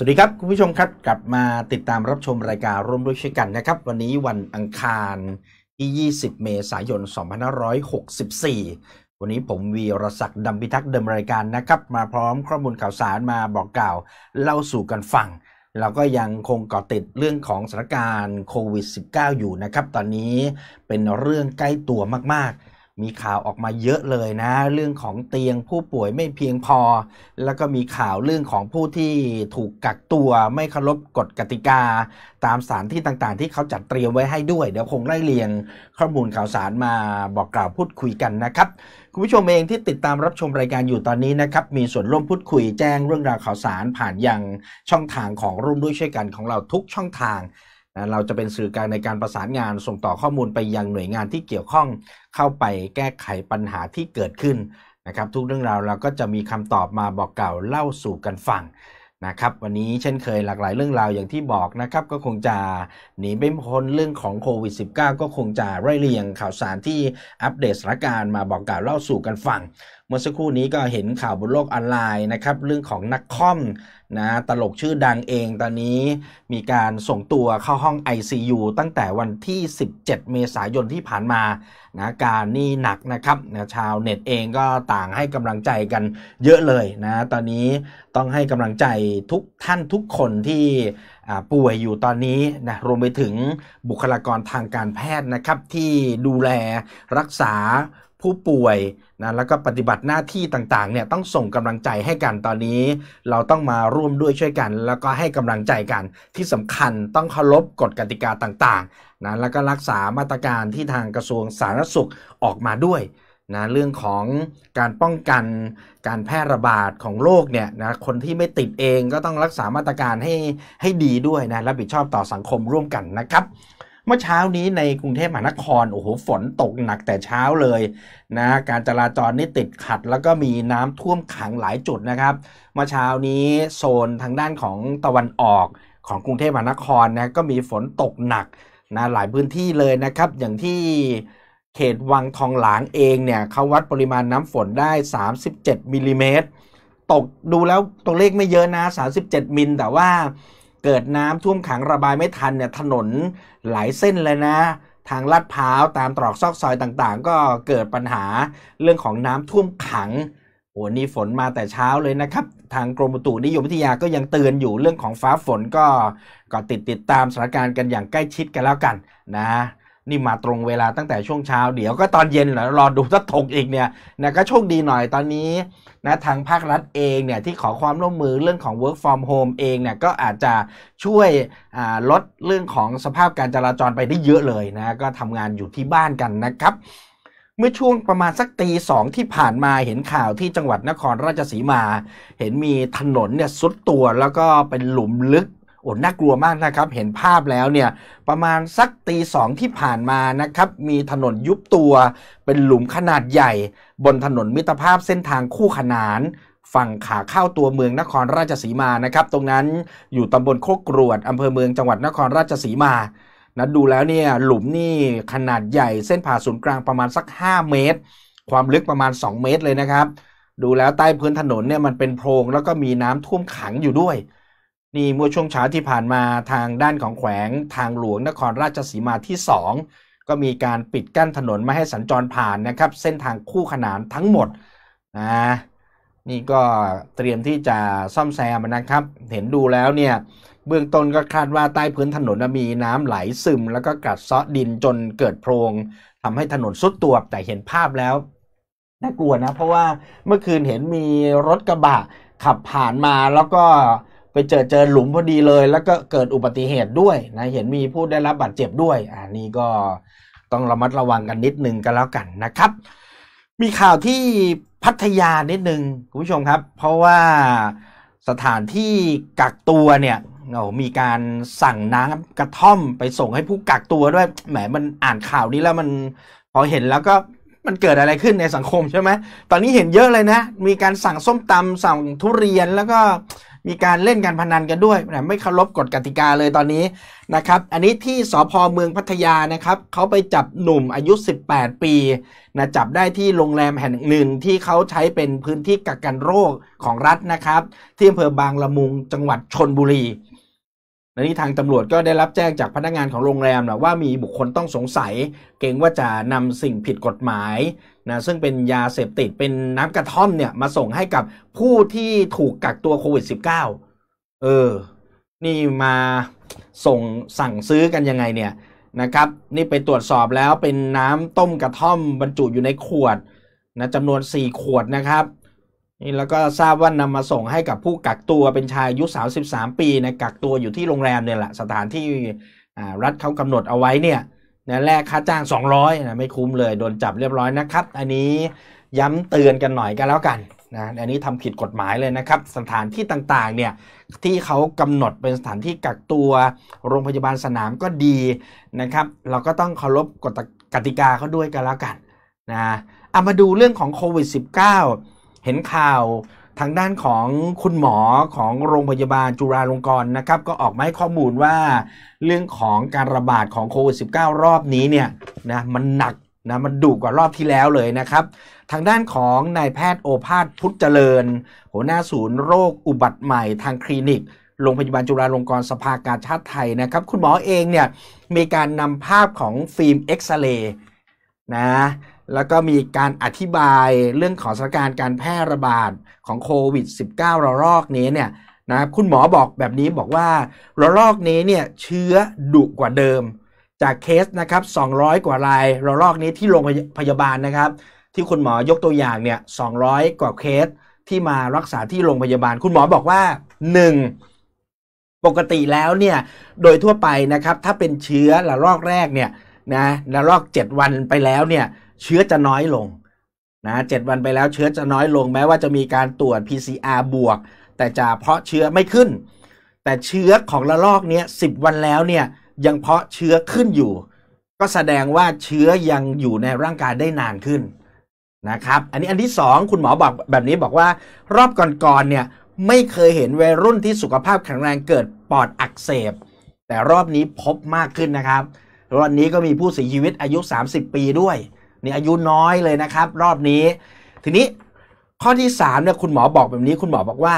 สวัสดีครับ คุณผู้ชมครับ กลับมาติดตามรับชมรายการร่วมด้วยช่วยกันนะครับวันนี้วันอังคารที่ 20 เมษายน2564 วันนี้ผมวีรศักดิ์ดำพิทักษ์เดิมรายการนะครับ มาพร้อมข้อมูลข่าวสารมาบอกกล่าวเล่าสู่กันฟังเราก็ยังคงเกาะติดเรื่องของสถานการณ์โควิด -19 อยู่นะครับ ตอนนี้เป็นเรื่องใกล้ตัวมากๆมีข่าวออกมาเยอะเลยนะ เรื่องของเตียงผู้ป่วยไม่เพียงพอ แล้วก็มีข่าวเรื่องของผู้ที่ถูกกักตัว ไม่เคารพกฎกติกา ตามสถานที่ต่างๆ ที่เขาจัดเตรียมไว้ให้ด้วย เดี๋ยวคงไล่เรียงข้อมูลข่าวสารมาบอกกล่าวพูดคุยกันนะครับ คุณผู้ชมเองที่ติดตามรับชมรายการอยู่ตอนนี้นะครับมีส่วนร่วมพูดคุยแจ้ง เรื่องราวข่าวสารผ่านยังช่องทางของร่วมด้วยช่วยกันของเราทุกช่องทางเราจะเป็นสื่อกลางในการประสานงานส่งต่อข้อมูลไปยังหน่วยงานที่เกี่ยวข้อง เข้าไปแก้ไขปัญหาที่เกิดขึ้นนะครับทุกเรื่องราวเราก็จะมีคำตอบมาบอกกล่าวเล่าสู่กันฟังนะครับวันนี้เช่นเคยหลากหลายเรื่องราวอย่างที่บอกนะครับก็คงจะหนีไม่พ้นเรื่องของโควิด -19 ก็คงจะไร่เรียง ข่าวสารที่อัปเดตสถานการณ์มาบอกกล่าวเล่าสู่กันฟังเมื่อสักครู่นี้ก็เห็นข่าวบนโลกออนไลน์นะครับ เรื่องของนักคอมนะตลกชื่อดังเองตอนนี้มีการส่งตัวเข้าห้อง ICU ตั้งแต่วันที่ 17 เมษายนที่ผ่านมานะการนี่หนักนะครับนะชาวเน็ตเองก็ต่างให้กำลังใจกันเยอะเลยนะตอนนี้ต้องให้กำลังใจทุกท่านทุกคนที่ป่วยอยู่ตอนนี้นะรวมไปถึงบุคลากรทางการแพทย์นะครับที่ดูแลรักษาผู้ป่วยนะแล้วก็ปฏิบัติหน้าที่ต่างๆ เนี่ยต้องส่งกำลังใจให้กันตอนนี้ เราต้องมาร่วมด้วยช่วยกัน แล้วก็ให้กำลังใจกัน ที่สำคัญต้องเคารพกฎกติกาต่างๆนะแล้วก็รักษามาตรการที่ทางกระทรวงสาธารณสุขออกมาด้วยนะเรื่องของการป้องกัน การแพร่ระบาดของโรคเนี่ยนะคนที่ไม่ติดเองก็ต้องรักษามาตรการให้ให้ดีด้วยนะรับผิดชอบต่อสังคมร่วมกันนะครับเมื่อเช้านี้ในกรุงเทพมหานครโอ้โหฝนตกหนักแต่เช้าเลยนะการจราจรนี่ติดขัด แล้วก็มีน้ำท่วมขังหลายจุดนะครับเมื่อเช้านี้โซนทางด้านของตะวันออกของกรุงเทพมหานครนะก็มีฝนตกหนักนะหลายพื้นที่เลยนะครับ อย่างที่เขตวังทองหลางเองเนี่ยเขาวัดปริมาณน้ำฝนได้ 37มิลลิเมตรตกดูแล้วตัวเลขไม่เยอะนะ 37 มิล แต่ว่าเกิดน้ำท่วมขังระบายไม่ทันเนี่ยถนนหลายเส้นเลยนะ ทางลาดพร้าวตามตรอกซอกซอยต่างๆ ก็เกิดปัญหาเรื่องของน้ำท่วมขังโอ้นี่ฝนมาแต่เช้าเลยนะครับ ทางกรมอุตุนิยมวิทยาก็ยังเตือนอยู่เรื่องของฟ้าฝนก็ก็ติดติดตามสถานการณ์กันอย่างใกล้ชิดกันแล้วกันนะนี่มาตรงเวลาตั้งแต่ช่วงเช้า เดี๋ยวก็ตอนเย็นแล้วรอดูสักถกอีกเนี่ยนะก็โชคดีหน่อยตอนนี้นะทางภาครัฐเองเนี่ยที่ขอความร่วมมือเรื่องของ work from home เองเนี่ยก็อาจจะช่วยลดเรื่องของสภาพการจราจรไปได้เยอะเลยนะก็ทำงานอยู่ที่บ้านกันนะครับ เมื่อช่วงประมาณสักตีสองที่ผ่านมาเห็นข่าวที่จังหวัดนครราชสีมา เห็นมีถนนเนี่ยซุดตัวแล้วก็เป็นหลุมลึกโอ้น่ากลัวมากนะครับเห็นภาพแล้วเนี่ยประมาณสักตีสองที่ผ่านมานะครับมีถนนยุบตัว เป็นหลุมขนาดใหญ่ บนถนนมิตรภาพเส้นทางคู่ขนาน ฝั่งขาเข้าตัวเมืองนครราชสีมานะครับ ตรงนั้นอยู่ตำบลโคกกรวดอำเภอเมืองจังหวัดนครราชสีมานะดูแล้วเนี่ยหลุมนี่ขนาดใหญ่เส้นผ่าศูนย์กลางประมาณสัก 5 เมตร ความลึกประมาณ 2 เมตรเลยนะครับดูแล้วใต้พื้นถนนเนี่ยมันเป็นโพรงแล้วก็มีน้ำท่วมขังอยู่ด้วยนี่เมื่อช่วงเช้าที่ผ่านมาทางด้านของแขวง ทางหลวงนครราชสีมาที่ 2ก็มีการปิดกั้นถนนไม่ให้สัญจรผ่านนะครับ เส้นทางคู่ขนานทั้งหมด นะ นี่ก็เตรียมที่จะซ่อมแซมนะครับ เห็นดูแล้วเนี่ย เบื้องต้นก็คาดว่าใต้พื้นถนนมีน้ำไหลซึม แล้วก็กัดเซาะดินจนเกิดโพรง ทำให้ถนนสุดตัวแต่เห็นภาพแล้วน่ากลัวนะเพราะว่าเมื่อคืนเห็นมีรถกระบะขับผ่านมาแล้วก็ไปเจอเจอหลุมพอดีเลยแล้วก็เกิดอุบัติเหตุด้วยนะเห็นมีผู้ได้รับบาดเจ็บด้วย อ่านี่ก็ต้องระมัดระวังกันนิดนึงกันแล้วกันนะครับ มีข่าวที่พัทยานิดนึงคุณผู้ชมครับ เพราะว่าสถานที่กักตัวเนี่ยเรามีการสั่งน้ำกระท่อมไปส่งให้ผู้กักตัวด้วยแหมมันอ่านข่าวนี้แล้วมันพอเห็นแล้วก็มันเกิดอะไรขึ้นในสังคมใช่ไหมตอนนี้เห็นเยอะเลยนะ มีการสั่งส้มตำสั่งทุเรียนแล้วก็มีการเล่นการพนันกันด้วยไม่เคารพกฎกติกาเลยตอนนี้นะครับอันนี้ที่สพเมืองพัทยานะครับ เขาไปจับหนุ่มอายุ 18 ปีนะจับได้ที่โรงแรมแห่งหนึ่งที่เขาใช้เป็นพื้นที่กักกันโรคของรัฐนะครับที่อำเภอบางละมุงจังหวัดชนบุรีและนี่ทางตำรวจก็ได้รับแจ้งจากพนักงานของโรงแรมนะว่ามีบุคคลต้องสงสัยเกรงว่าจะนำสิ่งผิดกฎหมายนะซึ่งเป็นยาเสพติดเป็นน้ำกระท่อมเนี่ยมาส่งให้กับผู้ที่ถูกกักตัวโควิด -19 เออ นี่มาส่งสั่งซื้อกันยังไงเนี่ยนะครับ นี่ไปตรวจสอบแล้วเป็นน้ำต้มกระท่อมบรรจุอยู่ในขวดนะจำนวน 4 ขวดนะครับนี่แล้วก็ทราบว่านำมาส่งให้กับผู้กักตัวเป็นชายอายุ33ปีนะกักตัวอยู่ที่โรงแรมเนี่ยแหละสถานที่รัฐเขากำหนดเอาไว้เนี่ยนะแรกค่าจ้าง 200นะไม่คุ้มเลยโดนจับเรียบร้อยนะครับ อันนี้ย้ำเตือนกันหน่อยกันแล้วกันนะอันนี้ทำผิดกฎหมายเลยนะครับ สถานที่ต่างๆเนี่ยที่เขากำหนดเป็นสถานที่กักตัว โรงพยาบาลสนามก็ดีนะครับ เราก็ต้องเคารพกฎกติกาเขาด้วยกันแล้วกันนะเอามาดูเรื่องของโควิด -19 เห็นข่าวทางด้านของคุณหมอของโรงพยาบาลจุฬาลงกรณ์นะครับ ก็ออกมาให้ข้อมูลว่าเรื่องของการระบาดของโควิด -19 รอบนี้เนี่ยนะมันหนักนะมันดุกว่ารอบที่แล้วเลยนะครับ ทางด้านของนายแพทย์โอภาสพุทธเจริญ หัวหน้าศูนย์โรคอุบัติใหม่ทางคลินิกโรงพยาบาลจุฬาลงกรณ์สภากาชาติไทยนะครับ คุณหมอเองเนี่ยมีการนำภาพของฟิล์มเอ็กซเรย์นะแล้วก็มีการอธิบายเรื่องของสถานการณ์การแพร่ระบาดของโควิด -19 ระลอกนี้เนี่ยนะครับ คุณหมอบอกแบบนี้บอกว่าระลอกนี้เนี่ยเชื้อดุกว่าเดิม จากเคสนะครับ 200 กว่ารายระลอกนี้ที่โรงพยาบาลนะครับ ที่คุณหมอยกตัวอย่างเนี่ย 200 กว่าเคสที่มารักษาที่โรงพยาบาล คุณหมอบอกว่า 1 ปกติแล้วเนี่ยโดยทั่วไปนะครับถ้าเป็นเชื้อระลอกแรกเนี่ยนะระลอก7วันไปแล้วเนี่ยเชื้อจะน้อยลง นะเจ็ดวันไปแล้วเชื้อจะน้อยลงแม้ว่าจะมีการตรวจ PCR บวก แต่จะเพาะเชื้อไม่ขึ้น แต่เชื้อของระลอกเนี้ยสิบวันแล้วเนี่ยยังเพาะเชื้อขึ้นอยู่ ก็แสดงว่าเชื้อยังอยู่ในร่างกายได้นานขึ้นนะครับ อันนี้อันที่ 2 คุณหมอบอกแบบนี้บอกว่ารอบก่อนๆเนี่ยไม่เคยเห็น วัยรุ่นที่สุขภาพแข็งแรงเกิดปอดอักเสบ แต่รอบนี้พบมากขึ้นนะครับรอบนี้ก็มีผู้เสียชีวิตอายุ 30 ปีด้วยนี่อายุน้อยเลยนะครับ รอบนี้ ทีนี้ข้อที่3เนี่ยคุณหมอบอกแบบนี้ คุณหมอบอกว่า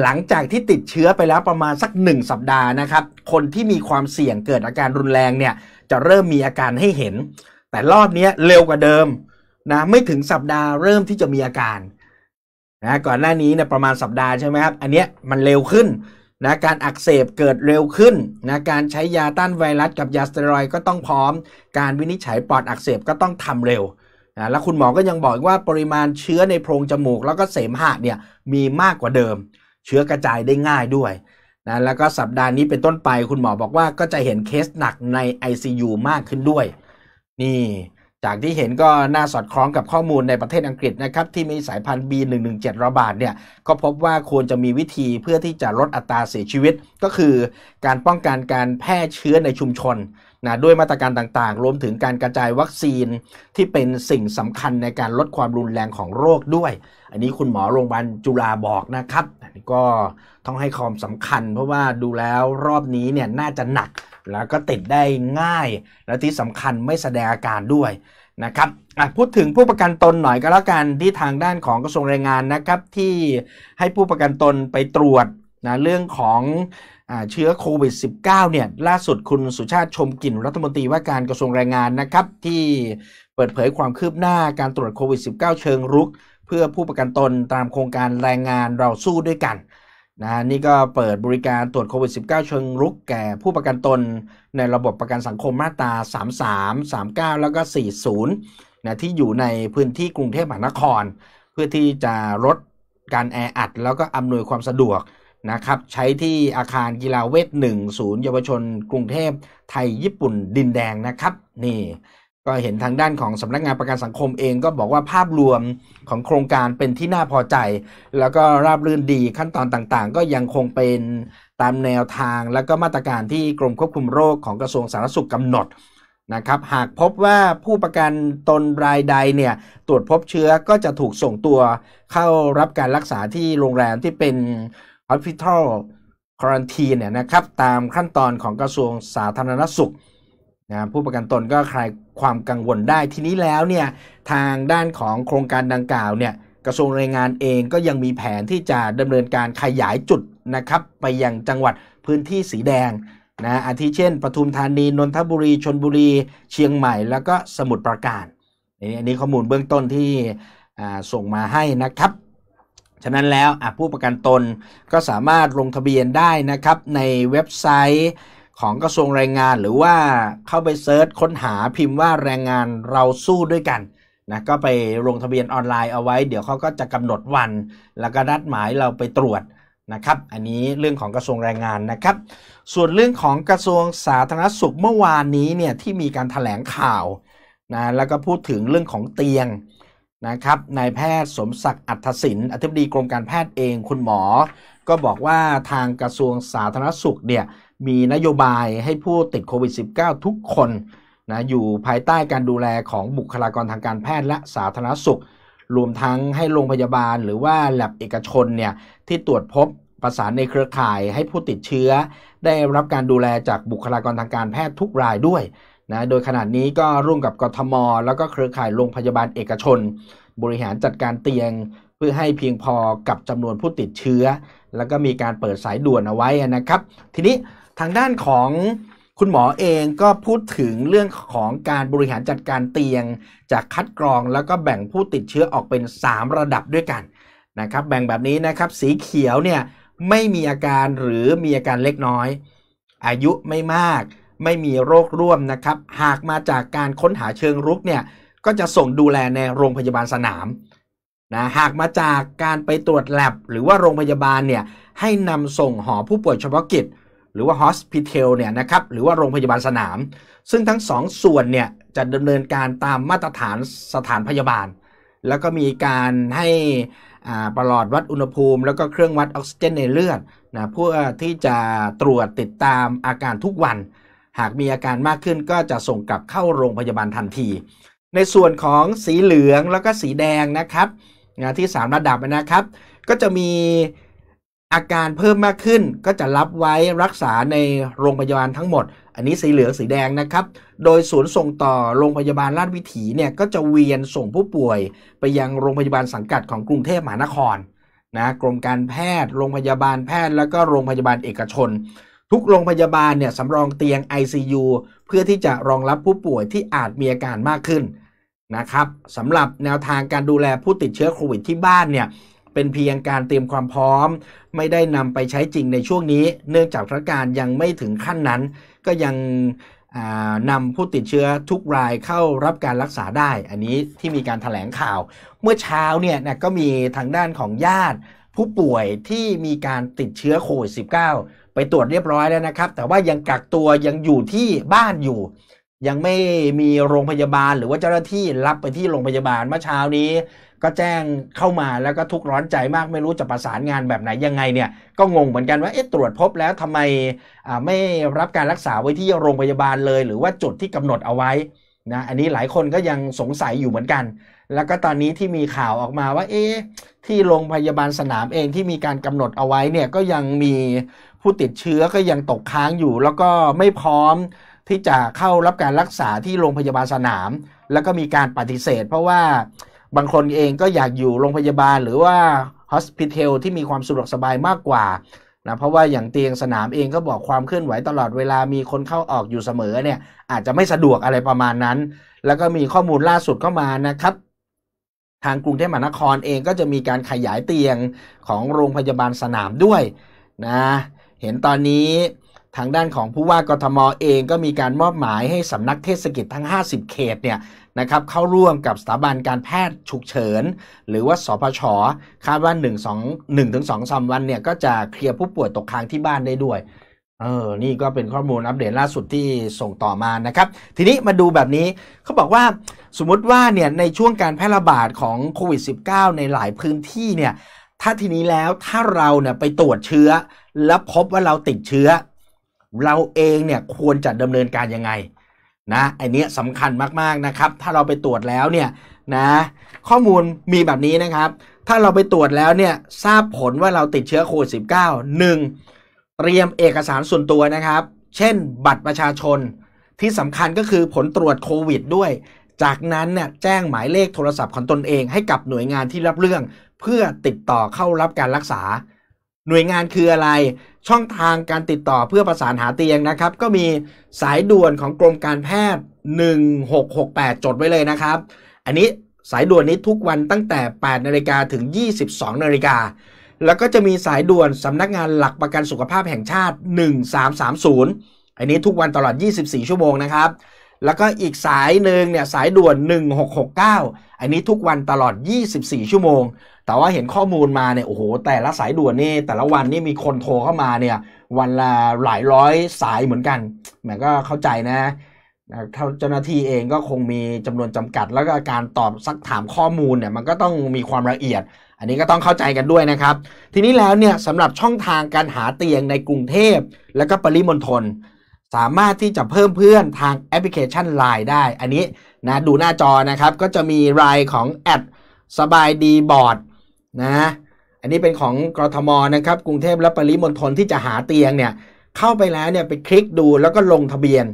หลังจากที่ติดเชื้อไปแล้วประมาณสัก1สัปดาห์นะครับ คนที่มีความเสี่ยงเกิดอาการรุนแรงเนี่ย จะเริ่มมีอาการให้เห็น แต่รอบนี้เร็วกว่าเดิมนะไม่ถึงสัปดาห์เริ่มที่จะมีอาการนะก่อนหน้านี้เนี่ยประมาณสัปดาห์ใช่ไหมครับอันเนี้ยมันเร็วขึ้นนะการอักเสบเกิดเร็วขึ้นนะการใช้ยาต้านไวรัส กับยาสเตียรอยก็ต้องพร้อม การวินิจฉัยปอดอักเสบก็ต้องทำเร็วนะแล้วคุณหมอก็ยังบอกว่าปริมาณเชื้อในโพรงจมูก แล้วก็เสมหะเนี่ยมีมากกว่าเดิมเชื้อกระจายได้ง่ายด้วยนะแล้วก็สัปดาห์นี้เป็นต้นไป คุณหมอบอกว่าก็จะเห็นเคสหนักใน ICU มากขึ้นด้วย นี่จากที่เห็นก็น่าสอดคล้องกับข้อมูลในประเทศอังกฤษนะครับที่มีสายพันธุ์ B117 ระบาดเนี่ยก็พบว่าควรจะมีวิธีเพื่อที่จะลดอัตราเสียชีวิตก็คือการป้องกันการแพร่เชื้อในชุมชนนะด้วยมาตรการต่างๆ รวมถึงการกระจายวัคซีนที่เป็นสิ่งสำคัญในการลดความรุนแรงของโรคด้วย อันนี้คุณหมอโรงพยาบาลจุฬาบอกนะครับก็ต้องให้ความสำคัญ เพราะว่าดูแล้วรอบนี้เนี่ยน่าจะหนักแล้วก็ติดได้ง่ายและที่สำคัญไม่แสดงอาการด้วยนะครับพูดถึงผู้ประกันตนหน่อยก็แล้วกัน ที่ทางด้านของกระทรวงแรงงานนะครับที่ให้ผู้ประกันตนไปตรวจนะเรื่องของเชื้อโควิด -19 เนี่ยล่าสุดคุณสุชาติชมกลิ่นรัฐมนตรีว่าการกระทรวงแรงงานนะครับที่เปิดเผยความคืบหน้าการตรวจโควิด -19 เชิงรุก เพื่อผู้ประกันตนตามโครงการแรงงานเราสู้ด้วยกันนะฮะนี่ก็เปิดบริการตรวจโควิด -19 เชิงรุกแก่ผู้ประกันตนในระบบประกันสังคมมาตรา33 39 แล้วก็ 40นะที่อยู่ในพื้นที่กรุงเทพมหานคร เพื่อที่จะลดการแออัด แล้วก็อำนวยความสะดวกนะครับ ใช้ที่อาคารกีฬาเวท1ศูนย์เยาวชนกรุงเทพไทยญี่ปุ่นดินแดงนะครับนี่ก็เห็นทางด้านของสำนักงานประกันสังคมเองก็บอกว่าภาพรวมของโครงการเป็นที่น่าพอใจ แล้วก็ราบรื่นดีขั้นตอนต่างๆ ก็ยังคงเป็นตามแนวทาง และก็มาตรการที่กรมควบคุมโรคของกระทรวงสาธารณสุขกำหนดนะครับหากพบว่าผู้ประกันตนรายใดเนี่ยตรวจพบเชื้อก็จะถูกส่งตัวเข้ารับการรักษาที่โรงแรมที่เป็น hospital quarantine เนี่ยนะครับตามขั้นตอนของกระทรวงสาธารณสุขนะผู้ประกันตนก็คลายความกังวลได้ ทีนี้แล้วเนี่ยทางด้านของโครงการดังกล่าวเนี่ยกระทรวงแรงงานเองก็ยังมีแผนที่จะดำเนินการขยายจุดนะครับไปยังจังหวัดพื้นที่สีแดงนะอาทิเช่นปทุมธานีนนทบุรีชนบุรี เชียงใหม่ แล้วก็สมุทรปราการอันนี้ข้อมูลเบื้องต้นที่ส่งมาให้นะครับ ฉะนั้นแล้วผู้ประกันตนก็สามารถลงทะเบียนได้นะครับในเว็บไซต์ของกระทรวงแรงงานหรือว่าเข้าไปเซิร์ชค้นหาพิมพ์ว่าแรงงานเราสู้ด้วยกันนะก็ไปลงทะเบียนออนไลน์เอาไว้ เดี๋ยวเขาก็จะกำหนดวัน แล้วก็นัดหมายเราไปตรวจนะครับ อันนี้เรื่องของกระทรวงแรงงานนะครับ ส่วนเรื่องของกระทรวงสาธารณสุขเมื่อวานนี้เนี่ยที่มีการถแถลงข่าวนะแล้วก็พูดถึงเรื่องของเตียงนะครับนายแพทย์สมศักดิ์อัธศินอธิบดีกรมการแพทย์เองคุณหมอ ก็บอกว่าทางกระทรวงสาธารณสุขเนี่ยมีนโยบายให้ผู้ติดโควิด -19 ทุกคนนะอยู่ภายใต้การดูแลของบุคลากรทางการแพทย์และสาธารณสุข รวมทั้งให้โรงพยาบาลหรือว่าแลบเอกชนเนี่ยที่ตรวจพบประสานในเครือข่ายให้ผู้ติดเชื้อ ได้รับการดูแลจากบุคลากรทางการแพทย์ทุกรายด้วยนะโดยขนาดนี้ก็ร่วมกับกทมแล้วก็เครือข่ายโรงพยาบาลเอกชน บริหารจัดการเตียงเพื่อให้เพียงพอกับจำนวนผู้ติดเชื้อ แล้วก็มีการเปิดสายด่วนเอาไว้นะครับ ทีนี้ทางด้านของคุณหมอเองก็พูดถึงเรื่องของการบริหารจัดการเตียง จากคัดกรองแล้วก็แบ่งผู้ติดเชื้อออกเป็น 3 ระดับด้วยกันนะครับแบ่งแบบนี้นะครับสีเขียวเนี่ยไม่มีอาการหรือมีอาการเล็กน้อย อายุไม่มาก ไม่มีโรคร่วมนะครับหากมาจากการค้นหาเชิงรุกเนี่ยก็จะส่งดูแลในโรงพยาบาลสนามนะหากมาจากการไปตรวจแลบหรือว่าโรงพยาบาลเนี่ยให้นำส่งหอผู้ป่วยเฉพาะกิจหรือว่า hospital เนี่ยนะครับหรือว่าโรงพยาบาลสนาม ซึ่งทั้ง 2สส่วนเนี่ยจะดำเนินการตามมาตรฐานสถานพยาบาล แล้วก็มีการให้ประหลอดวัดอุณหภูมิ แล้วก็เครื่องวัดออกซิเจนในเลือดนะเพื่อที่จะตรวจติดตามอาการทุกวัน หากมีอาการมากขึ้นก็จะส่งกลับเข้าโรงพยาบาลทันที ในส่วนของสีเหลืองแล้วก็สีแดงนะครับที่สามระดับนะครับ ก็จะมีอาการเพิ่มมากขึ้นก็จะรับไว้รักษาในโรงพยาบาลทั้งหมด อันนี้สีเหลืองสีแดงนะครับ โดยศูนย์ส่งต่อโรงพยาบาลราชวิถีเนี่ย ก็จะเวียนส่งผู้ป่วย ไปยังโรงพยาบาลสังกัดของกรุงเทพมหานครนะกรมการแพทย์โรงพยาบาลแพทย์แล้วก็โรงพยาบาลเอกชน ทุกโรงพยาบาลเนี่ยสำรองเตียง ICU เพื่อที่จะรองรับผู้ป่วยที่อาจมีอาการมากขึ้นนะครับสำหรับแนวทางการดูแลผู้ติดเชื้อโควิด ที่บ้านเนี่ยเป็นเพียงการเตรียมความพร้อม ไม่ได้นำไปใช้จริงในช่วงนี้ เนื่องจากสถานการณ์ยังไม่ถึงขั้นนั้น ก็ยังนำผู้ติดเชื้อทุกรายเข้ารับการรักษาได้ อันนี้ที่มีการถแถลงข่าว เมื่อเช้าเนี่ยนะก็มีทางด้านของญาติ ผู้ป่วยที่มีการติดเชื้อโควิด -19 ไปตรวจเรียบร้อยแล้วนะครับ แต่ว่ายังกักตัวยังอยู่ที่บ้านอยู่ ยังไม่มีโรงพยาบาล หรือว่าเจ้าหน้าที่รับไปที่โรงพยาบาลเมื่อเช้านี้ก็แจ้งเข้ามาแล้วก็ทุกร้อนใจมากไม่รู้จะประสานงานแบบไหนยังไงเนี่ยก็งงเหมือนกันว่าเอ๊ะตรวจพบแล้วทำไมไม่รับการรักษาไว้ที่โรงพยาบาลเลย หรือว่าจุดที่กำหนดเอาไว้นะอันนี้หลายคนก็ยังสงสัยอยู่เหมือนกัน แล้วก็ตอนนี้ที่มีข่าวออกมาว่าเอ๊ะที่โรงพยาบาลสนามเองที่มีการกำหนดเอาไว้เนี่ยก็ยังมีผู้ติดเชื้อก็ยังตกค้างอยู่ แล้วก็ไม่พร้อมที่จะเข้ารับการรักษาที่โรงพยาบาลสนาม แล้วก็มีการปฏิเสธ เพราะว่าบางคนเองก็อยากอยู่โรงพยาบาลหรือว่าฮอสพิทอลที่มีความสะดวกสบายมากกว่านะเพราะว่าอย่างเตียงสนามเองก็บอกความเคลื่อนไหวตลอดเวลามีคนเข้าออกอยู่เสมอเนี่ยอาจจะไม่สะดวกอะไรประมาณนั้น แล้วก็มีข้อมูลล่าสุดเข้ามานะครับ ทางกรุงเทพมหานครเองก็จะมีการขยายเตียงของโรงพยาบาลสนามด้วยนะ เห็นตอนนี้ทางด้านของผู้ว่ากทมเองก็มีการมอบหมาย ให้สำนักเทศกิจทั้ง 50 เขตเนี่ยนะครับเข้าร่วมกับสถาบันการแพทย์ฉุกเฉิน หรือว่าสพชคาดว่า 1 2 1ถึง2มวันเนี่ยก็จะเคลียร์ผู้ป่วยตกค้างที่บ้านได้ด้วยเออนี่ก็เป็นข้อมูลอัปเดตล่าสุดที่ส่งต่อมานะครับทีนี้มาดูแบบนี้เขาบอกว่าสมมติว่าเนี่ยในช่วงการแพร่ระบาดของโควิด -19 ในหลายพื้นที่เนี่ยถ้าทีนี้แล้วถ้าเราเนี่ยไปตรวจเชื้อ แล้วพบว่าเราติดเชื้อ เราเองเนี่ยควรจะดำเนินการยังไงนะไอเนี้ยสำคัญมากๆนะครับถ้าเราไปตรวจแล้วเนี่ยนะข้อมูลมีแบบนี้นะครับถ้าเราไปตรวจแล้วเนี่ยทราบผลว่าเราติดเชื้อโควิดึ่งเตรียมเอกสารส่วนตัวนะครับ เช่น บัตรประชาชน ที่สำคัญก็คือผลตรวจโควิดด้วย จากนั้นเนี่ยแจ้งหมายเลขโทรศัพท์ของตนเองให้กับหน่วยงานที่รับเรื่อง เพื่อติดต่อเข้ารับการรักษาหน่วยงานคืออะไรช่องทางการติดต่อเพื่อประสานหาเตียงนะครับ ก็มีสายด่วนของกรมการแพทย์ 1668 จดไว้เลยนะครับ อันนี้สายด่วนนี้ทุกวันตั้งแต่ 8นาฬิกาถึง 22นาฬิกาแล้วก็จะมีสายด่วนสำนักงานหลักประกันสุขภาพแห่งชาติ 1330 อันนี้ทุกวันตลอด 24 ชั่วโมงนะครับแล้วก็อีกสายหนึ่งเนี่ยสายด่วน 1669 อันนี้ทุกวันตลอด 24 ชั่วโมง แต่ว่าเห็นข้อมูลมาเนี่ยโอ้โหแต่ละสายด่วนนี่ แต่ละวันนี่มีคนโทรเข้ามาเนี่ยวันละหลายร้อยสายเหมือนกันแหมก็เข้าใจนะเจ้าหน้าที่เองก็คงมีจำนวนจำกัด แล้วก็การตอบซักถามข้อมูลเนี่ยมันก็ต้องมีความละเอียด อันนี้ก็ต้องเข้าใจกันด้วยนะครับทีนี้แล้วเนี่ยสำหรับช่องทางการหาเตียงในกรุงเทพและก็ปริมณฑลสามารถที่จะเพิ่มเพื่อนทางแอปพลิเคชัน Line ได้ อันนี้นะดูหน้าจอนะครับก็จะมีไลน์ของ แอดสบายดีบอร์ดนะ อันนี้เป็นของกรทมนะครับ กรุงเทพและปริมณฑลที่จะหาเตียงเนี่ย เข้าไปแล้วเนี่ย ไปคลิกดูแล้วก็ลงทะเบียน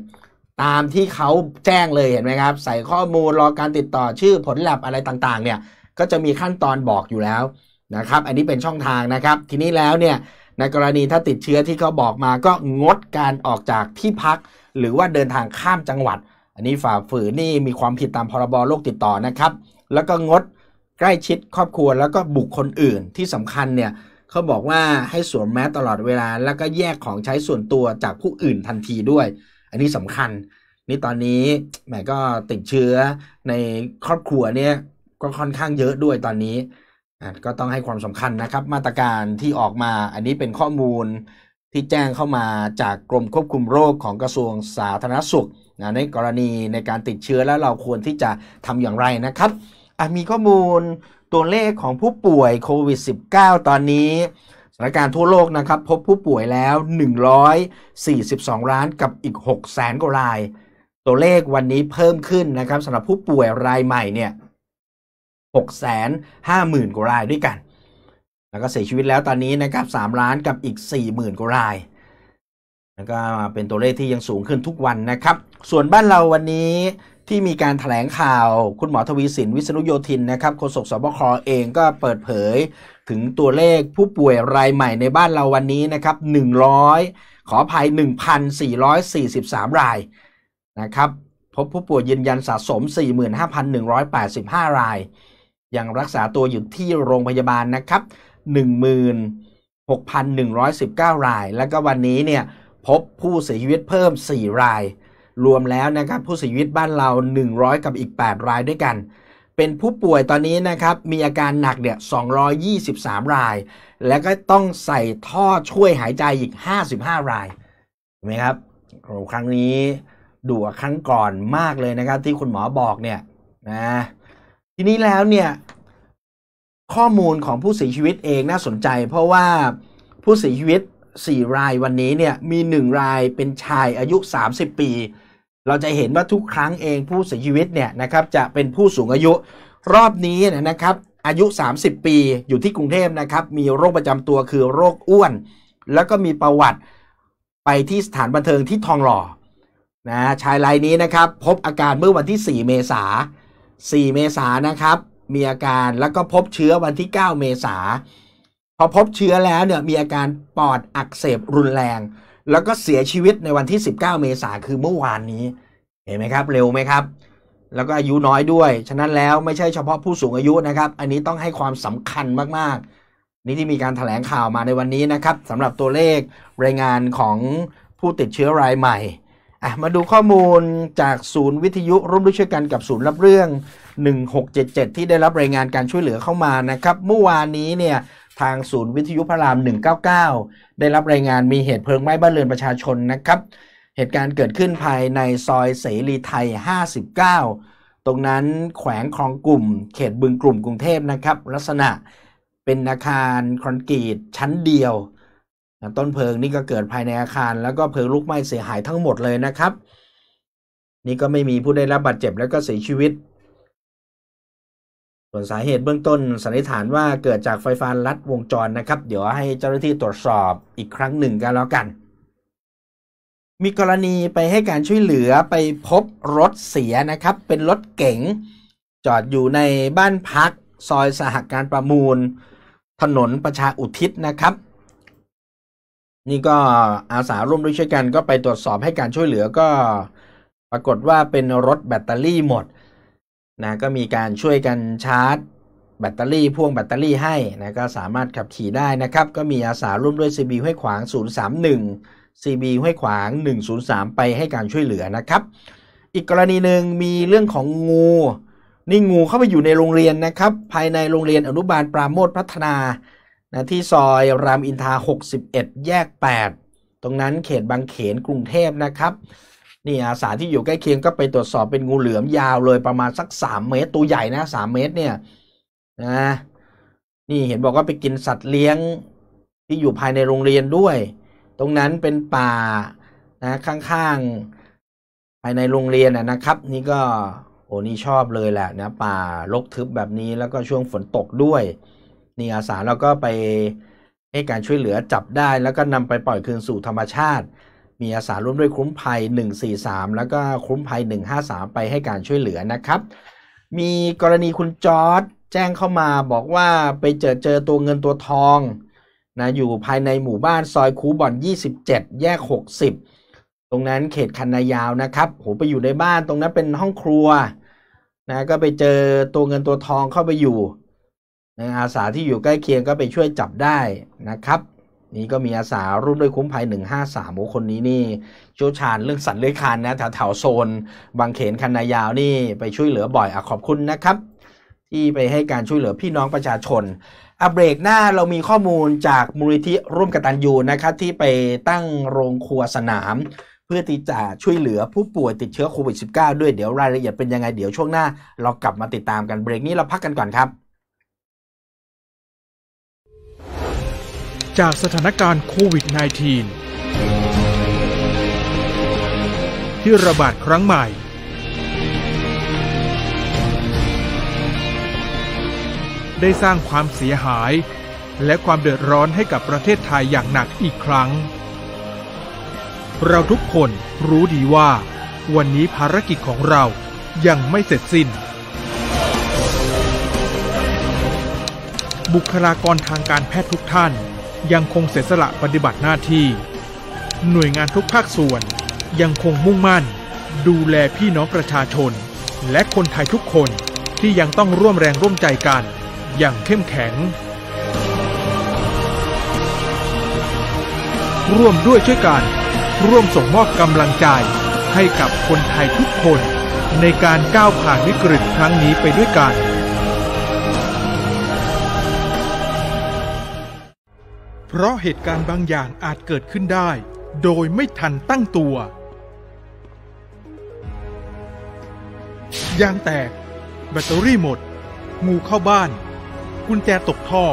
ตามที่เขาแจ้งเลย เห็นไหมครับ ใส่ข้อมูล รอการติดต่อชื่อผลแลบอะไรต่างๆเนี่ยก็จะมีขั้นตอนบอกอยู่แล้วนะครับ อันนี้เป็นช่องทางนะครับ ทีนี้แล้วเนี่ยในกรณีถ้าติดเชื้อที่เขาบอกมาก็งดการออกจากที่พัก หรือว่าเดินทางข้ามจังหวัด อันนี้ฝ่าฝืนนี่มีความผิดตามพรบโรคติดต่อนะครับ แล้วก็งดใกล้ชิดครอบครัว แล้วก็บุคคลอื่นที่สำคัญเนี่ยเขาบอกว่าให้สวมแมสตลอดเวลา แล้วก็แยกของใช้ส่วนตัวจากผู้อื่นทันทีด้วย อันนี้สำคัญนี่ตอนนี้แหมก็ติดเชื้อในครอบครัวเนี่ยก็ค่อนข้างเยอะด้วยตอนนี้ก็ต้องให้ความสำคัญนะครับ มาตรการที่ออกมาอันนี้เป็นข้อมูลที่แจ้งเข้ามาจากกรมควบคุมโรคของกระทรวงสาธารณสุขนะในกรณีในการติดเชื้อแล้วเราควรที่จะทำอย่างไรนะครับมีข้อมูลตัวเลขของผู้ป่วยโควิด -19 ตอนนี้สถานการณ์ทั่วโลกนะครับ พบผู้ป่วยแล้ว 142ล้านกับอีก 6 0 0 0 0 0กว่าราย ตัวเลขวันนี้เพิ่มขึ้นนะครับสำหรับผู้ป่วยรายใหม่เนี่ย6 5 0 0 0 0กว่ารายด้วยกัน แล้วก็เสียชีวิตแล้วตอนนี้นะครับ3ล้านกับอีก 40,000กว่าราย แล้วก็เป็นตัวเลขที่ยังสูงขึ้นทุกวันนะครับ ส่วนบ้านเราวันนี้ที่มีการถแถลงข่าวคุณหมอทวีสิน วิษณุโยธินนะครับโฆษกสบคอเองก็เปิดเผยถึงตัวเลขผู้ป่วยรายใหม่ในบ้านเราวันนี้นะครับ100 ขออภัย1,443 รายนะครับพบผู้ป่วยยืนยันสะสม 45,185 รายยังรักษาตัวอยู่ที่โรงพยาบาลนะครับ 16,119 ราย แล้วก็วันนี้เนี่ยพบผู้เสียชีวิตเพิ่ม 4 ราย รวมแล้วนะครับ ผู้เสียชีวิตบ้านเรา 100 กับอีก 8 รายด้วยกัน เป็นผู้ป่วยตอนนี้นะครับมีอาการหนักเนี่ย223 ราย แล้วก็ต้องใส่ท่อช่วยหายใจอีก 55 ราย เห็นไหมครับ ครั้งนี้ดูครั้งก่อนมากเลยนะครับ ที่คุณหมอบอกเนี่ยนะทีนี้แล้วเนี่ยข้อมูลของผู้เสียชีวิตเองน่าสนใจ เพราะว่าผู้เสียชีวิต4รายวันนี้เนี่ยมี1รายเป็นชายอายุ 30 ปี เราจะเห็นว่าทุกครั้งเองผู้เสียชีวิตเนี่ยนะครับจะเป็นผู้สูงอายุรอบนี้นะครับ อายุ 30 ปีอยู่ที่กรุงเทพนะครับ มีโรคประจำตัวคือโรคอ้วน แล้วก็มีประวัติไปที่สถานบันเทิงที่ทองหล่อนะชายรายนี้นะครับ พบอาการเมื่อวันที่4เมษายน4 เมษานะครับมีอาการแล้วก็พบเชื้อวันที่ 9 เมษาพอพบเชื้อแล้วเนี่ยมีอาการปอดอักเสบรุนแรง แล้วก็เสียชีวิตในวันที่ 19 เมษาคือเมื่อวานนี้ เห็นไหมครับเร็วไหมครับ แล้วก็อายุน้อยด้วย ฉะนั้นแล้วไม่ใช่เฉพาะผู้สูงอายุนะครับ อันนี้ต้องให้ความสำคัญมากๆ นี่ที่มีการถแถลงข่าวมาในวันนี้นะครับสำหรับตัวเลขรายงานของผู้ติดเชื้อรายใหม่อ่ะมาดูข้อมูลจากศูนย์วิทยุร่วมด้วยช่วยกันกับศูนย์รับเรื่อง 1677 ที่ได้รับรายงานการช่วยเหลือเข้ามานะครับเมื่อวานนี้เนี่ยทางศูนย์วิทยุพระราม 199 ได้รับรายงานมีเหตุเพลิงไหม้บ้านเรือนประชาชนนะครับเหตุการณ์เกิดขึ้นภายในซอยเสรีไทย 59 ตรงนั้นแขวงคลองกลุ่ม เขตบึงกลุ่มกรุงเทพนะครับลักษณะเป็นอาคารคอนกรีตชั้นเดียวต้นเพลิงนี่ก็เกิดภายในอาคารแล้วก็เพลิงลุกไหม้เสียหายทั้งหมดเลยนะครับ นี่ก็ไม่มีผู้ได้รับบาดเจ็บแล้วก็เสียชีวิตส่วนสาเหตุเบื้องต้นสันนิษฐานว่าเกิดจากไฟฟ้าลัดวงจรนะครับ เดี๋ยวให้เจ้าหน้าที่ตรวจสอบอีกครั้งหนึ่งกันแล้วกัน มีกรณีไปให้การช่วยเหลือไปพบรถเสียนะครับ เป็นรถเก๋งจอดอยู่ในบ้านพักซอยสหการประมูลถนนประชาอุทิศนะครับนี่ก็อาสาร่วมด้วยช่วยกันก็ไปตรวจสอบให้การช่วยเหลือก็ปรากฏว่าเป็นรถแบตเตอรี่หมดนะก็มีการช่วยกันชาร์จ แบตเตอรี่พ่วงแบตเตอรี่ให้นะก็สามารถขับขี่ได้นะครับ ก็มีอาสาร่วมด้วย CB ห้วยขวาง 031 CB ห้วยขวาง 103 ไปให้การช่วยเหลือนะครับ อีกกรณีหนึ่งมีเรื่องของงู นี่งูเข้าไปอยู่ในโรงเรียนนะครับภายในโรงเรียนอนุบาลปราโมทพัฒนานะที่ซอยรามอินทา61 แยก 8 ตรงนั้นเขตบางเขน กรุงเทพนะครับ นี่อาสาที่อยู่ใกล้เคียงก็ไปตรวจสอบเป็นงูเหลือมยาวเลยประมาณสัก3เมตร ตัวใหญ่นะ3เมตรเนี่ยนะ นี่เห็นบอกว่าไปกินสัตว์เลี้ยงที่อยู่ภายในโรงเรียนด้วย ตรงนั้นเป็นป่านะ ข้างๆภายในโรงเรียนนะครับ นี่ก็โอ้นี่ชอบเลยแหละนะ ป่าลกทึบแบบนี้แล้วก็ช่วงฝนตกด้วยนี่อาสาแล้วก็ไปให้การช่วยเหลือจับได้ แล้วก็นำไปปล่อยคืนสู่ธรรมชาติ มีอาสาร่วมด้วยคุ้มภัย 143 แล้วก็คุ้มภัย 153 ไปให้การช่วยเหลือนะครับ มีกรณีคุณจอร์ดแจ้งเข้ามาบอกว่าไปเจอเจอตัวเงินตัวทองนะอยู่ภายในหมู่บ้านซอยคูบ่อน 27 แยก 60 ตรงนั้นเขตคันนายาวนะครับโหไปอยู่ในบ้านตรงนั้นเป็นห้องครัวนะก็ไปเจอตัวเงินตัวทองเข้าไปอยู่นะอาสาที่อยู่ใกล้เคียงก็ไปช่วยจับได้นะครับ นี่ก็มีอาสาร่วมด้วยคุ้มภัย153โอ้คนนี้นี่เชี่ยวชาญเรื่องสัตว์เลื้อยคลานนะแถวแถวโซน บางเขนคันนายาวนี่ไปช่วยเหลือบ่อยอขอบคุณนะครับ ที่ไปให้การช่วยเหลือพี่น้องประชาชนอัปเบรกหน้าเรามีข้อมูลจากมูลนิธิร่วมกตันยูนะครับที่ไปตั้งโรงครัวสนาม เพื่อที่จะช่วยเหลือผู้ป่วยติดเชื้อโควิด -19 ด้วยเดี๋ยวรายละเอียดเป็นยังไงเดี๋ยวช่วงหน้า เรากลับมาติดตามกันเบรกนี้เราพักกันก่อนครับจากสถานการณ์โควิด -19 ที่ระบาดครั้งใหม่ ได้สร้างความเสียหาย และความเดือดร้อนให้กับประเทศไทยอย่างหนักอีกครั้ง เราทุกคนรู้ดีว่า วันนี้ภารกิจของเรายังไม่เสร็จสิ้น บุคลากรทางการแพทย์ทุกท่านยังคงเสียสละปฏิบัติหน้าที่ หน่วยงานทุกภาคส่วนยังคงมุ่งมั่นดูแลพี่น้องประชาชน และคนไทยทุกคนที่ยังต้องร่วมแรงร่วมใจกัน อย่างเข้มแข็ง ร่วมด้วยช่วยกันร่วมส่งมอบกำลังใจให้กับคนไทยทุกคน ในการก้าวผ่านวิกฤตครั้งนี้ไปด้วยกันเพราะเหตุการณ์บางอย่างอาจเกิดขึ้นได้ โดยไม่ทันตั้งตัว ยางแตก แบตเตอรี่หมด งูเข้าบ้าน กุญแจตกท่อ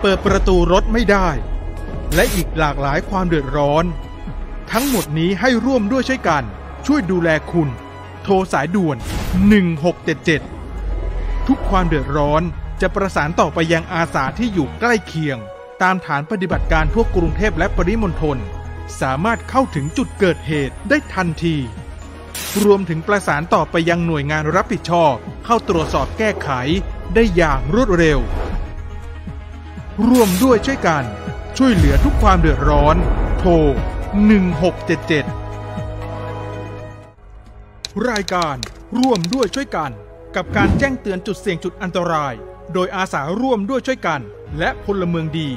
เปิดประตูรถไม่ได้ และอีกหลากหลายความเดือดร้อน ทั้งหมดนี้ให้ร่วมด้วยช่วยกันช่วยดูแลคุณ โทรสายด่วน 1677 ทุกความเดือดร้อนจะประสานต่อไปยังอาสาที่อยู่ใกล้เคียงตามฐานปฏิบัติการทั่วกรุงเทพและปริมณฑลสามารถเข้าถึงจุดเกิดเหตุได้ทันที รวมถึงประสานต่อไปยังหน่วยงานรับผิดชอบเข้าตรวจสอบแก้ไขได้อย่างรวดเร็วร่วมด้วยช่วยกันช่วยเหลือทุกความเดือดร้อนโทร1677 รายการร่วมด้วยช่วยกันกับการแจ้งเตือนจุดเสี่ยงจุดอันตรายโดยอาสาร่วมด้วยช่วยกัน และพลเมืองดี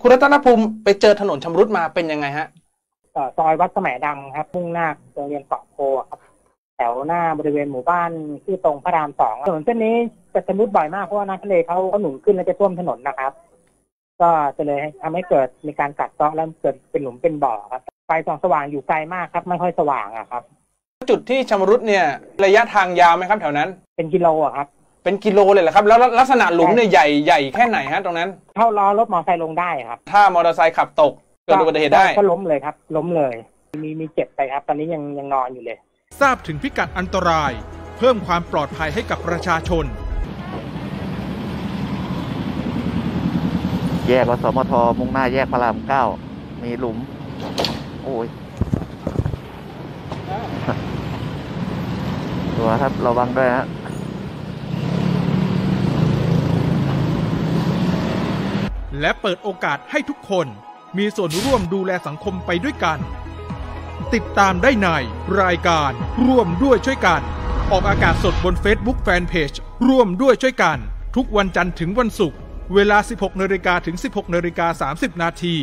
คุณรัตนภูมิไปเจอถนนชำรุดมาเป็นยังไงฮะ ซอยวัดสมัยดำครับมุ่งหน้าโรงเรียนสอะโพครับ แถวหน้าบริเวณหมู่บ้านที่ตรงพระรามสองถนนเส้นนี้จะชำรุดบ่อยมาก เพราะว่าน้ำทะเลเขาเขาหนุนขึ้น แล้วจะท่วมถนนนะครับ ก็จะเลยทำให้เกิด มีการกัดเซาะแล้วเกิดเป็นหลุมเป็นบ่อครับไฟส่องสว่างอยู่ไกลมากครับไม่ค่อยสว่างอะครับจุดที่ชำรุดเนี่ย ระยะทางยาวไหมครับแถวนั้น เป็นกิโลอะครับเป็นกิโลเลยเหรอครับแล้วลักษณะหลุมเนี่ยใหญ่ใหญ่แค่ไหนฮะตรงนั้นเท่าล้อรถมอเตอร์ไซค์ลงได้ครับ ถ้ามอเตอร์ไซค์ขับตก เกิดอุบัติเหตุได้ก็ล้มเลยครับ ล้มเลยมีมีเจ็บไปครับตอนนี้ยังยังนอนอยู่เลย ทราบถึงพิกัดอันตรายเพิ่มความปลอดภัยให้กับประชาชน แยกอสมทมุ่งหน้าแยกพระรามเก้ามีหลุม โอ้ยตัวครับ ระวังด้วยฮะและเปิดโอกาสให้ทุกคน มีส่วนร่วมดูแลสังคมไปด้วยกัน ติดตามได้ในรายการ ร่วมด้วยช่วยกันออกอากาศสดบน Facebook Fanpage ร่วมด้วยช่วยกันทุกวันจันทร์ถึงวันศุกร์เวลา 16นาฬิกาถึง 16นาฬิกา30 นาที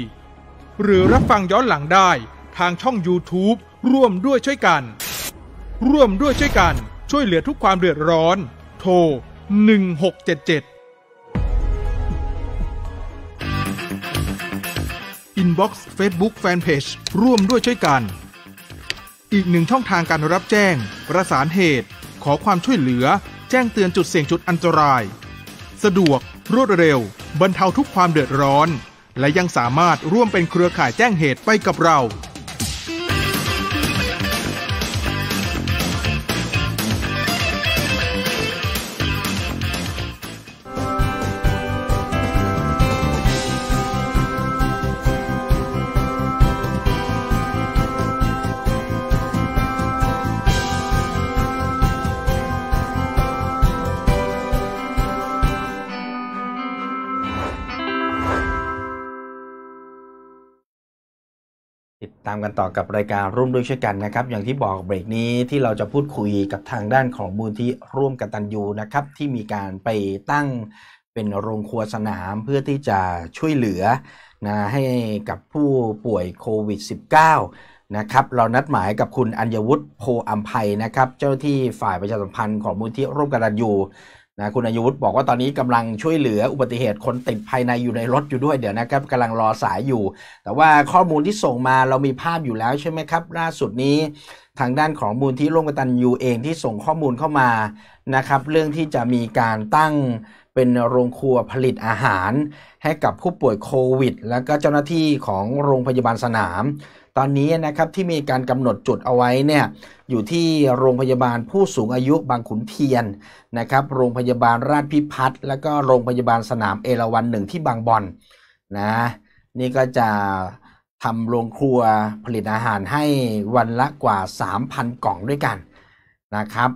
หรือรับฟังย้อนหลังได้ทางช่อง YouTube ร่วมด้วยช่วยกัน ร่วมด้วยช่วยกัน ช่วยเหลือทุกความเดือดร้อนโทร 1677บ็อกซ์เฟซบุ๊กแฟนเพจร่วมด้วยช่วยกัน อีกหนึ่งช่องทางการรับแจ้ง ประสานเหตุ ขอความช่วยเหลือ แจ้งเตือนจุดเสี่ยงจุดอันตราย สะดวก รวดเร็ว บรรเทาทุกความเดือดร้อน และยังสามารถร่วมเป็นเครือข่ายแจ้งเหตุไปกับเราามกันต่อกับรายการร่วมด้วยช่วยกันนะครับ อย่างที่บอกเบรกนี้ที่เราจะพูดคุยกับทางด้านของมูลที่ร่วมกันตันยูนะครับที่มีการไปตั้งเป็นโรงครัวสนามเพื่อที่จะช่วยเหลือนะให้กับผู้ป่วยโควิด -19 นะครับเรานัดหมายกับคุณอัญวุฒิโพอัมภัยนะครับ เจ้าที่ฝ่ายประชาสัมพันธ์ของมูลที่ร่วมกันตันยูนะคุณอายุวุฒิบอกว่า ตอนนี้กำลังช่วยเหลืออุบัติเหตุคนติดภายในอยู่ในรถอยู่ด้วยเดี๋ยวนะครับกำลังรอสายอยู่ แต่ว่าข้อมูลที่ส่งมาเรามีภาพอยู่แล้วใช่ไหมครับล่าสุดนี้ ทางด้านของมูลที่ร่วมกตันยูเองที่ส่งข้อมูลเข้ามานะครับ เรื่องที่จะมีการตั้งเป็นโรงครัวผลิตอาหาร ให้กับผู้ป่วยโควิด และก็เจ้าหน้าที่ของโรงพยาบาลสนามตอนนี้นะครับที่มีการกำหนดจุดเอาไว้เนี่ยอยู่ที่โรงพยาบาลผู้สูงอายุบางขุนเทียนนะครับโรงพยาบาลราชพิพัฒน์แล้วก็โรงพยาบาลสนามเอราวันหนึ่งที่บางบอนนะนี่ก็จะทำโรงครัวผลิตอาหารให้วันละกว่า 3,000 กล่องด้วยกันนะครับ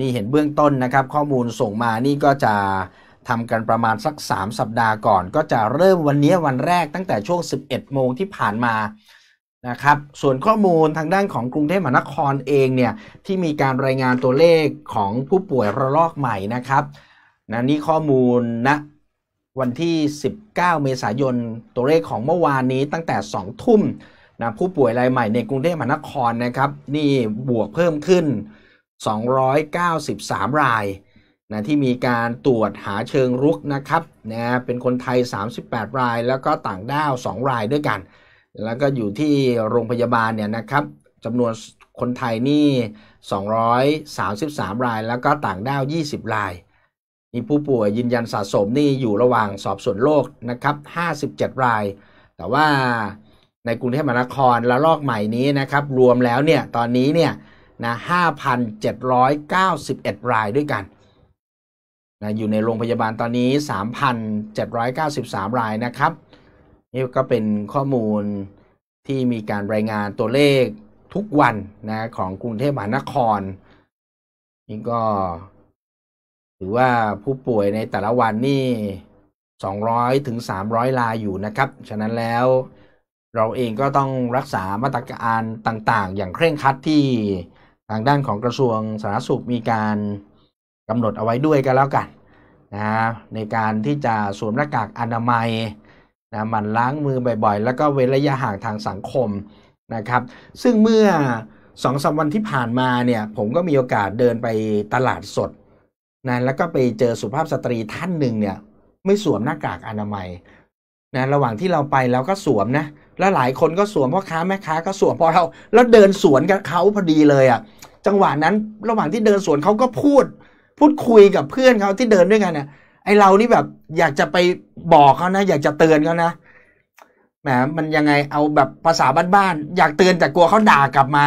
นี่เห็นเบื้องต้นนะครับข้อมูลส่งมานี่ก็จะทำกันประมาณสัก 3 สัปดาห์ก่อน ก็จะเริ่มวันนี้วันแรกตั้งแต่ช่วง 11โมงที่ผ่านมานะครับส่วนข้อมูลทางด้านของกรุงเทพมหานครเองเนี่ยที่มีการรายงานตัวเลขของผู้ป่วยระลอกใหม่นะครับนะนี่ข้อมูลนะวันที่ 19 เมษายนตัวเลขของเมื่อวานนี้ตั้งแต่ 2 ทุ่มนะผู้ป่วยรายใหม่ในกรุงเทพมหานครนะครับนี่บวกเพิ่มขึ้น 293 รายนะที่มีการตรวจหาเชิงรุกนะครับนะเป็นคนไทย 38 ราย แล้วก็ต่างด้าว 2 รายด้วยกันแล้วก็อยู่ที่โรงพยาบาลเนี่ยนะครับจำนวนคนไทยนี่ 233ราย แล้วก็ต่างด้าว 20รายมีผู้ป่วยยืนยันสะสมนี่อยู่ระหว่างสอบสวนโรคนะครับ57ราย แต่ว่าในกรุงเทพมหานครและลอกใหม่นี้นะครับ รวมแล้วเนี่ยตอนนี้เนี่ยนะ5,791รายด้วยกันนะอยู่ในโรงพยาบาลตอนนี้ 3,793รายนะครับนี่ก็เป็นข้อมูลที่มีการรายงานตัวเลขทุกวันนะ ของกรุงเทพมหานคร นี่ก็ถือว่าผู้ป่วยในแต่ละวันนี่ 200 ถึง 300รายอยู่นะครับ ฉะนั้นแล้วเราเองก็ต้องรักษามาตรการต่าง ๆ อย่างเคร่งครัดที่ทางด้านของกระทรวงสาธารณสุขมีการกำหนดเอาไว้ด้วยกันแล้วกันนะในการที่จะสวมหน้ากากอนามัยนะมันล้างมือบ่อย ๆ แล้วก็เว้นระยะห่างทางสังคมนะครับ ซึ่งเมื่อสองสาวันที่ผ่านมาเนี่ย ผมก็มีโอกาสเดินไปตลาดสดนะ แล้วก็ไปเจอสุภาพสตรีท่านหนึ่งเนี่ย ไม่สวมหน้ากากอนามัยนะ ระหว่างที่เราไปเราก็สวมนะ แล้วหลายคนก็สวมพ่อค้าแม่ค้าก็สวมพอเราแล้วเดินสวนกับเขาพอดีเลยอะ่ะ จังหวะนั้นระหว่างที่เดินสวนเขาก็พูด พูดคุยกับเพื่อนเขาที่เดินด้วยกันเนี่ยไอเรานี่แบบอยากจะไปบอกเขานะอยากจะเตือนเขานะแหมมันยังไงเอาแบบภาษาบ้านๆอยากเตือนแต่กลัวเขาด่ากลับมา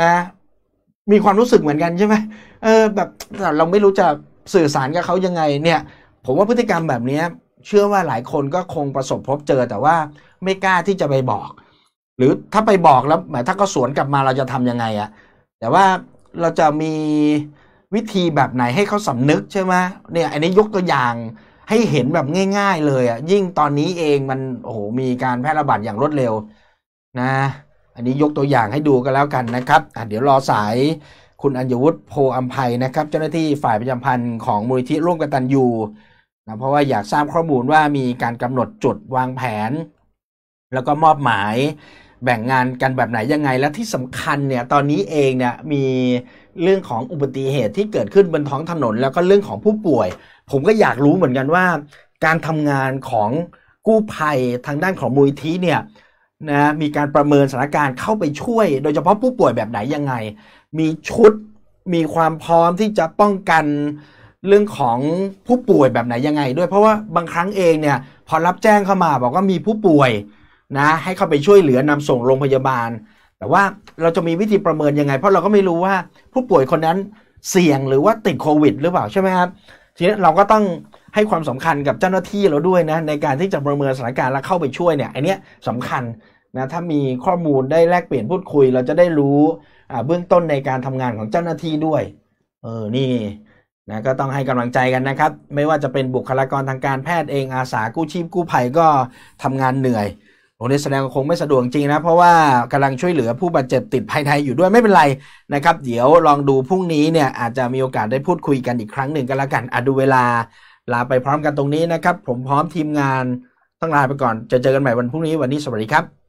นะ มีความรู้สึกเหมือนกันใช่ไหมเออ แบบ เราไม่รู้จะสื่อสารกับเขายังไง เนี่ย ผมว่าพฤติกรรมแบบนี้เชื่อว่าหลายคนก็คงประสบพบเจอ แต่ว่าไม่กล้าที่จะไปบอก หรือถ้าไปบอกแล้วหมายถ้าก็สวนกลับมาเราจะทํำยังไงอะแต่ว่าเราจะมีวิธีแบบไหนให้เขาสำนึกใช่ไหมเนี่ย อันนี้ยกตัวอย่างให้เห็นแบบง่ายๆเลย อ่ะ ยิ่งตอนนี้เองมันโอ้โหมีการแพร่ระบาดอย่างรวดเร็วนะ อันนี้ยกตัวอย่างให้ดูกันแล้วกันนะครับอ่ะเดี๋ยวรอสายคุณอัญวุฒิโพอัมภัยนะครับ เจ้าหน้าที่ฝ่ายประจำพันธ์ของมูลที่ร่วมกตันยูนะเพราะว่าอยากทราบข้อมูลว่ามีการกำหนดจุดวางแผน แล้วก็มอบหมายแบ่งงานกันแบบไหนยังไง และที่สำคัญเนี่ยตอนนี้เองเนี่ยมีเรื่องของอุบัติเหตุที่เกิดขึ้นบนท้องถนนแล้วก็เรื่องของผู้ป่วย ผมก็อยากรู้เหมือนกันว่า การทำงานของกู้ภัยทางด้านของมูลทีเนี่ยนะมีการประเมินสถานการณ์เข้าไปช่วย โดยเฉพาะผู้ป่วยแบบไหนยังไง มีชุดมีความพร้อมที่จะป้องกันเรื่องของผู้ป่วยแบบไหนยังไงด้วยเพราะว่าบางครั้งเองเนี่ยพอรับแจ้งเข้ามา บอกว่ามีผู้ป่วยนะให้เข้าไปช่วยเหลือนำส่งโรงพยาบาล แต่ว่าเราจะมีวิธีประเมินยังไง เพราะเราก็ไม่รู้ว่าผู้ป่วยคนนั้นเสี่ยงหรือว่าติดโควิดหรือเปล่าใช่ไหมครับ ทีนี้เราก็ต้องให้ความสำคัญกับเจ้าหน้าที่เราด้วยนะในการที่จะประเมินสถานการณ์และเข้าไปช่วยเนี่ยไอันเนี้ยสำคัญนะถ้ามีข้อมูลได้แลกเปลี่ยนพูดคุย เราจะได้รู้เบื้องต้นในการทำงานของเจ้าหน้าที่ด้วยเออนี่นะก็ต้องให้กำลังใจกันนะครับ ไม่ว่าจะเป็นบุคลากรทางการแพทย์เองอาสากู้ชีพกู้ภัยก็ทำงานเหนื่อยรงนี่แสดงคงไม่สะดวกจริงนะ เพราะว่ากำลังช่วยเหลือผู้บาดเจ็บติดภายในอยู่ด้วยไม่เป็นไรนะครับเดี๋ยวลองดูพรุ่งนี้เนี่ยอาจจะมีโอกาสได้พูดคุยกันอีกครั้งหนึ่งกันละกันอดูเวลาลาไปพร้อมกันตรงนี้นะครับผมพร้อมทีมงานต้องลาไปก่อนจะเจอกันใหม่วันพรุ่งนี้วันนี้สวัสดีครับ